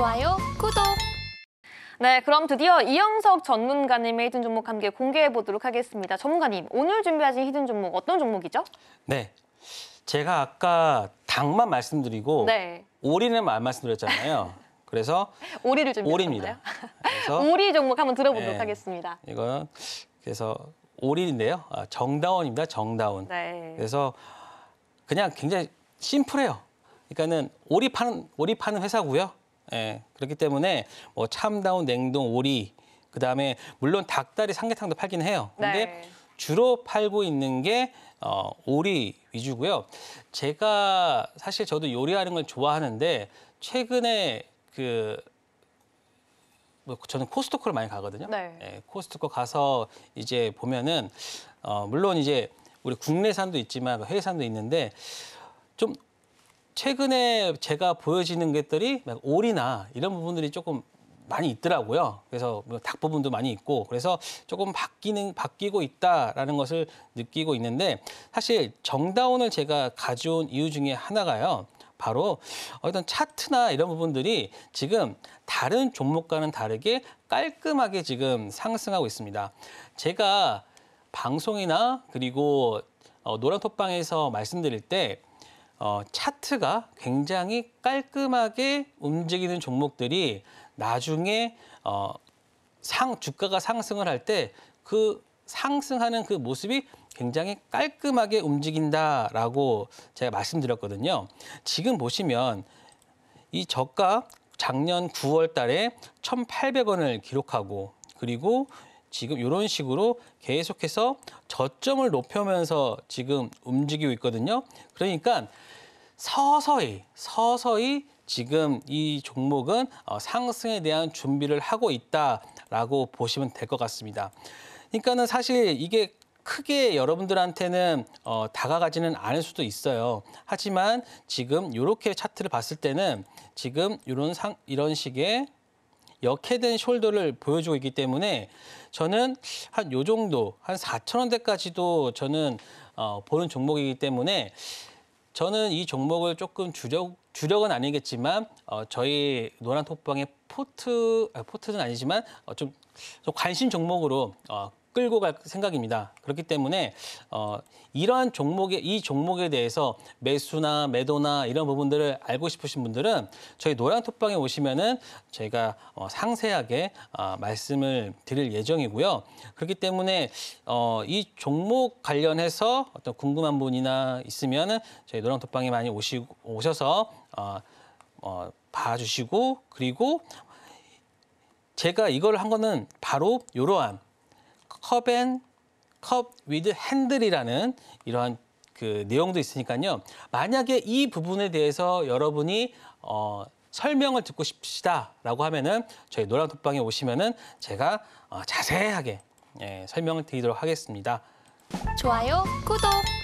좋아요, 구독! 네, 그럼 드디어 이영석 전문가님의 히든 종목 함께 공개해 보도록 하겠습니다. 전문가님, 오늘 준비하신 히든 종목 어떤 종목이죠? 네, 제가 아까 당만 말씀드리고 네. 오리는 안 말씀드렸잖아요. 그래서 오리를 좀 오리입니다. 오리 종목 한번 들어보도록 네, 하겠습니다. 이건 그래서 오리인데요. 아, 정다운입니다. 정다운. 네. 그래서 그냥 굉장히 심플해요. 그러니까는 오리 파는 오리 파는 회사고요. 예, 그렇기 때문에 뭐 참다운 냉동 오리 그다음에 물론 닭다리 삼계탕도 팔긴 해요. 근데 네. 주로 팔고 있는 게 어, 오리 위주고요. 제가 사실 저도 요리하는 걸 좋아하는데 최근에 그 뭐 저는 코스트코를 많이 가거든요. 네. 예, 코스트코 가서 이제 보면은 어, 물론 이제 우리 국내산도 있지만 회외산도 그 있는데 좀 최근에 제가 보여지는 것들이 올이나 이런 부분들이 조금 많이 있더라고요. 그래서 뭐 닭 부분도 많이 있고 그래서 조금 바뀌는 바뀌고 있다라는 것을 느끼고 있는데 사실 정다운을 제가 가져온 이유 중에 하나가요. 바로 어떤 차트나 이런 부분들이 지금 다른 종목과는 다르게 깔끔하게 지금 상승하고 있습니다. 제가 방송이나 그리고 어, 노란톱방에서 말씀드릴 때 어, 차트가 굉장히 깔끔하게 움직이는 종목들이 나중에 어, 상 주가가 상승을 할 때 그 상승하는 그 모습이 굉장히 깔끔하게 움직인다라고 제가 말씀드렸거든요. 지금 보시면 이 저가 작년 9월 달에 1,800원을 기록하고 그리고 지금 이런 식으로 계속해서 저점을 높여면서 지금 움직이고 있거든요. 그러니까 서서히 서서히 지금 이 종목은 어, 상승에 대한 준비를 하고 있다라고 보시면 될 것 같습니다. 그러니까는 사실 이게 크게 여러분들한테는 어, 다가가지는 않을 수도 있어요. 하지만 지금 이렇게 차트를 봤을 때는 지금 이런 상 이런 식의 역해된 숄더를 보여주고 있기 때문에 저는 한 요 정도 한 4천 원대까지도 저는 어, 보는 종목이기 때문에 저는 이 종목을 조금 주력 주력은 아니겠지만 어, 저희 노란 톡방의 포트 아, 포트는 아니지만 어, 좀, 좀 관심 종목으로 어, 끌고 갈 생각입니다. 그렇기 때문에 어, 이러한 종목에 이 종목에 대해서 매수나 매도나 이런 부분들을 알고 싶으신 분들은 저희 노량톡방에 오시면은 저희가 어, 상세하게 어, 말씀을 드릴 예정이고요. 그렇기 때문에 어, 이 종목 관련해서 어떤 궁금한 분이나 있으면은 저희 노량톡방에 많이 오시 오셔서 어, 어, 봐주시고 그리고 제가 이걸 한 거는 바로 이러한 컵앤 컵 위드 핸들이라는 이러한 그 내용도 있으니까요. 만약에 이 부분에 대해서 여러분이 어, 설명을 듣고 싶시다라고 하면은 저희 노란독방에 오시면은 제가 어, 자세하게 예, 설명을 드리도록 하겠습니다. 좋아요, 구독.